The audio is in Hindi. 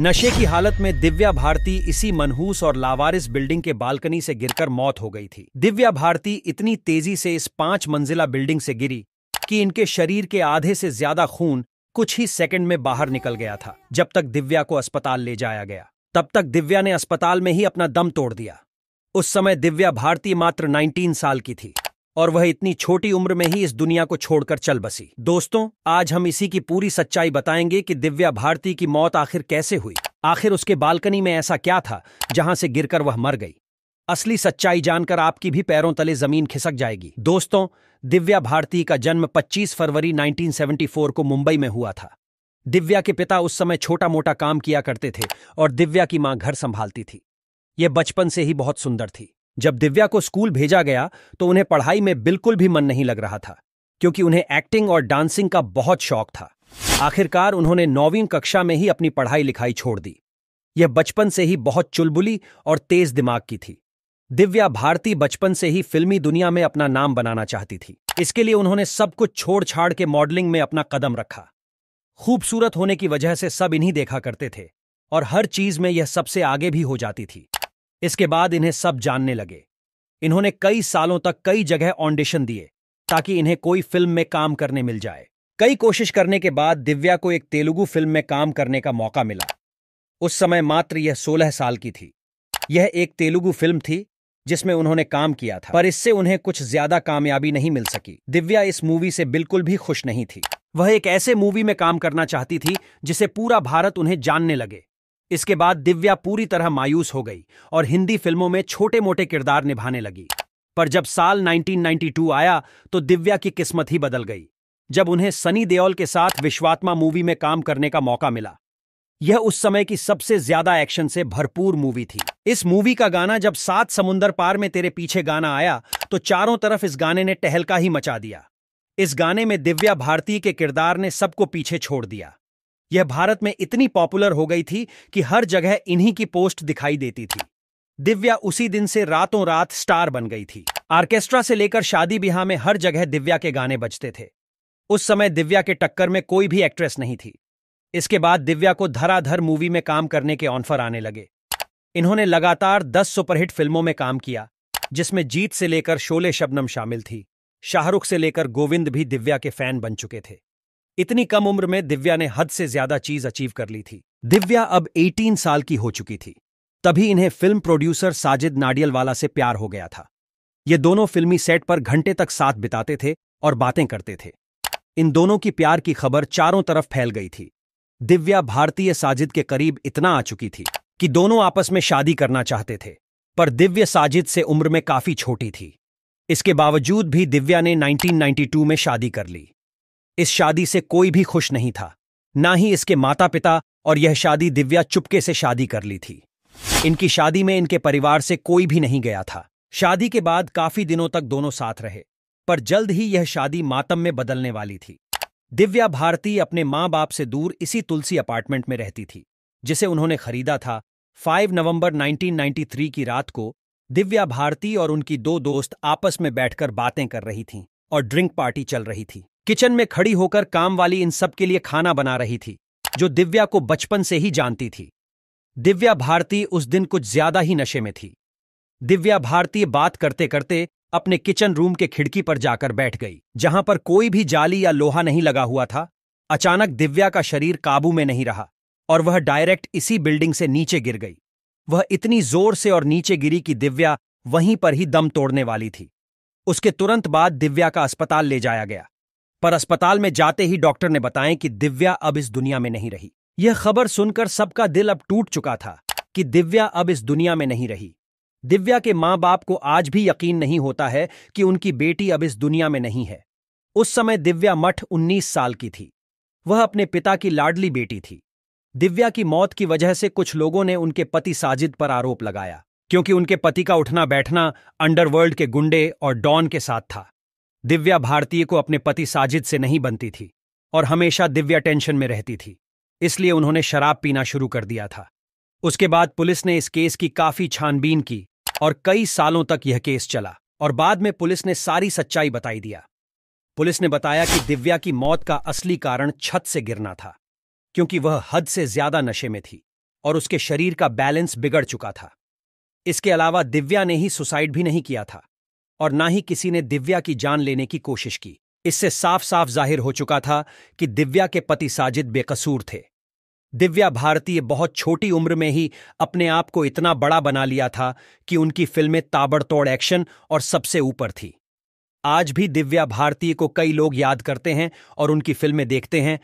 नशे की हालत में दिव्या भारती इसी मनहूस और लावारिस बिल्डिंग के बालकनी से गिरकर मौत हो गई थी दिव्या भारती इतनी तेजी से इस पांच मंजिला बिल्डिंग से गिरी कि इनके शरीर के आधे से ज्यादा खून कुछ ही सेकंड में बाहर निकल गया था जब तक दिव्या को अस्पताल ले जाया गया तब तक दिव्या ने अस्पताल में ही अपना दम तोड़ दिया उस समय दिव्या भारती मात्र 19 साल की थी और वह इतनी छोटी उम्र में ही इस दुनिया को छोड़कर चल बसी दोस्तों आज हम इसी की पूरी सच्चाई बताएंगे कि दिव्या भारती की मौत आखिर कैसे हुई आखिर उसके बालकनी में ऐसा क्या था जहां से गिरकर वह मर गई असली सच्चाई जानकर आपकी भी पैरों तले जमीन खिसक जाएगी दोस्तों दिव्या भारती का जन्म 25 फरवरी 1974 को मुंबई में हुआ था दिव्या के पिता उस समय छोटा मोटा काम किया करते थे और दिव्या की मां घर संभालती थी यह बचपन से ही बहुत सुंदर थी जब दिव्या को स्कूल भेजा गया तो उन्हें पढ़ाई में बिल्कुल भी मन नहीं लग रहा था क्योंकि उन्हें एक्टिंग और डांसिंग का बहुत शौक था आखिरकार उन्होंने नौवीं कक्षा में ही अपनी पढ़ाई लिखाई छोड़ दी यह बचपन से ही बहुत चुलबुली और तेज दिमाग की थी दिव्या भारती बचपन से ही फिल्मी दुनिया में अपना नाम बनाना चाहती थी इसके लिए उन्होंने सब कुछ छोड़ छाड़ के मॉडलिंग में अपना कदम रखा खूबसूरत होने की वजह से सब इन्हीं देखा करते थे और हर चीज में यह सबसे आगे भी हो जाती थी इसके बाद इन्हें सब जानने लगे इन्होंने कई सालों तक कई जगह ऑडिशन दिए ताकि इन्हें कोई फिल्म में काम करने मिल जाए कई कोशिश करने के बाद दिव्या को एक तेलुगु फिल्म में काम करने का मौका मिला उस समय मात्र यह सोलह साल की थी यह एक तेलुगु फिल्म थी जिसमें उन्होंने काम किया था पर इससे उन्हें कुछ ज्यादा कामयाबी नहीं मिल सकी दिव्या इस मूवी से बिल्कुल भी खुश नहीं थी वह एक ऐसे मूवी में काम करना चाहती थी जिसे पूरा भारत उन्हें जानने लगे इसके बाद दिव्या पूरी तरह मायूस हो गई और हिंदी फिल्मों में छोटे मोटे किरदार निभाने लगी पर जब साल 1992 आया तो दिव्या की किस्मत ही बदल गई जब उन्हें सनी देओल के साथ विश्वात्मा मूवी में काम करने का मौका मिला यह उस समय की सबसे ज्यादा एक्शन से भरपूर मूवी थी इस मूवी का गाना जब सात समुंदर पार में तेरे पीछे गाना आया तो चारों तरफ इस गाने ने टहलका ही मचा दिया इस गाने में दिव्या भारती के किरदार ने सबको पीछे छोड़ दिया यह भारत में इतनी पॉपुलर हो गई थी कि हर जगह इन्हीं की पोस्ट दिखाई देती थी दिव्या उसी दिन से रातों रात स्टार बन गई थी ऑर्केस्ट्रा से लेकर शादी ब्याह में हर जगह दिव्या के गाने बजते थे उस समय दिव्या के टक्कर में कोई भी एक्ट्रेस नहीं थी इसके बाद दिव्या को धराधर मूवी में काम करने के ऑफर आने लगे इन्होंने लगातार दस सुपरहिट फिल्मों में काम किया जिसमें जीत से लेकर शोले शबनम शामिल थी शाहरुख से लेकर गोविंद भी दिव्या के फैन बन चुके थे इतनी कम उम्र में दिव्या ने हद से ज्यादा चीज अचीव कर ली थी दिव्या अब 18 साल की हो चुकी थी तभी इन्हें फिल्म प्रोड्यूसर साजिद नाडियलवाला से प्यार हो गया था ये दोनों फिल्मी सेट पर घंटे तक साथ बिताते थे और बातें करते थे इन दोनों की प्यार की खबर चारों तरफ फैल गई थी दिव्या भारतीय साजिद के करीब इतना आ चुकी थी कि दोनों आपस में शादी करना चाहते थे पर दिव्य साजिद से उम्र में काफी छोटी थी इसके बावजूद भी दिव्या ने 1992 में शादी कर ली इस शादी से कोई भी खुश नहीं था ना ही इसके माता पिता और यह शादी दिव्या चुपके से शादी कर ली थी इनकी शादी में इनके परिवार से कोई भी नहीं गया था शादी के बाद काफी दिनों तक दोनों साथ रहे पर जल्द ही यह शादी मातम में बदलने वाली थी दिव्या भारती अपने माँ बाप से दूर इसी तुलसी अपार्टमेंट में रहती थी जिसे उन्होंने खरीदा था 5 नवंबर 1993 की रात को दिव्या भारती और उनकी दो दोस्त आपस में बैठकर बातें कर रही थीं और ड्रिंक पार्टी चल रही थी किचन में खड़ी होकर काम वाली इन सब के लिए खाना बना रही थी जो दिव्या को बचपन से ही जानती थी दिव्या भारती उस दिन कुछ ज्यादा ही नशे में थी दिव्या भारती बात करते करते अपने किचन रूम के खिड़की पर जाकर बैठ गई जहां पर कोई भी जाली या लोहा नहीं लगा हुआ था अचानक दिव्या का शरीर काबू में नहीं रहा और वह डायरेक्ट इसी बिल्डिंग से नीचे गिर गई वह इतनी जोर से और नीचे गिरी कि दिव्या वहीं पर ही दम तोड़ने वाली थी उसके तुरंत बाद दिव्या का अस्पताल ले जाया गया पर अस्पताल में जाते ही डॉक्टर ने बताया कि दिव्या अब इस दुनिया में नहीं रही यह खबर सुनकर सबका दिल अब टूट चुका था कि दिव्या अब इस दुनिया में नहीं रही दिव्या के माँ बाप को आज भी यकीन नहीं होता है कि उनकी बेटी अब इस दुनिया में नहीं है उस समय दिव्या मठ 19 साल की थी वह अपने पिता की लाडली बेटी थी दिव्या की मौत की वजह से कुछ लोगों ने उनके पति साजिद पर आरोप लगाया क्योंकि उनके पति का उठना बैठना अंडरवर्ल्ड के गुंडे और डॉन के साथ था दिव्या भारतीय को अपने पति साजिद से नहीं बनती थी और हमेशा दिव्या टेंशन में रहती थी इसलिए उन्होंने शराब पीना शुरू कर दिया था उसके बाद पुलिस ने इस केस की काफी छानबीन की और कई सालों तक यह केस चला और बाद में पुलिस ने सारी सच्चाई बताई दिया पुलिस ने बताया कि दिव्या की मौत का असली कारण छत से गिरना था क्योंकि वह हद से ज्यादा नशे में थी और उसके शरीर का बैलेंस बिगड़ चुका था इसके अलावा दिव्या ने ही सुसाइड भी नहीं किया था और ना ही किसी ने दिव्या की जान लेने की कोशिश की इससे साफ साफ जाहिर हो चुका था कि दिव्या के पति साजिद बेकसूर थे दिव्या भारतीय बहुत छोटी उम्र में ही अपने आप को इतना बड़ा बना लिया था कि उनकी फिल्में ताबड़तोड़ एक्शन और सबसे ऊपर थी आज भी दिव्या भारतीय को कई लोग याद करते हैं और उनकी फिल्में देखते हैं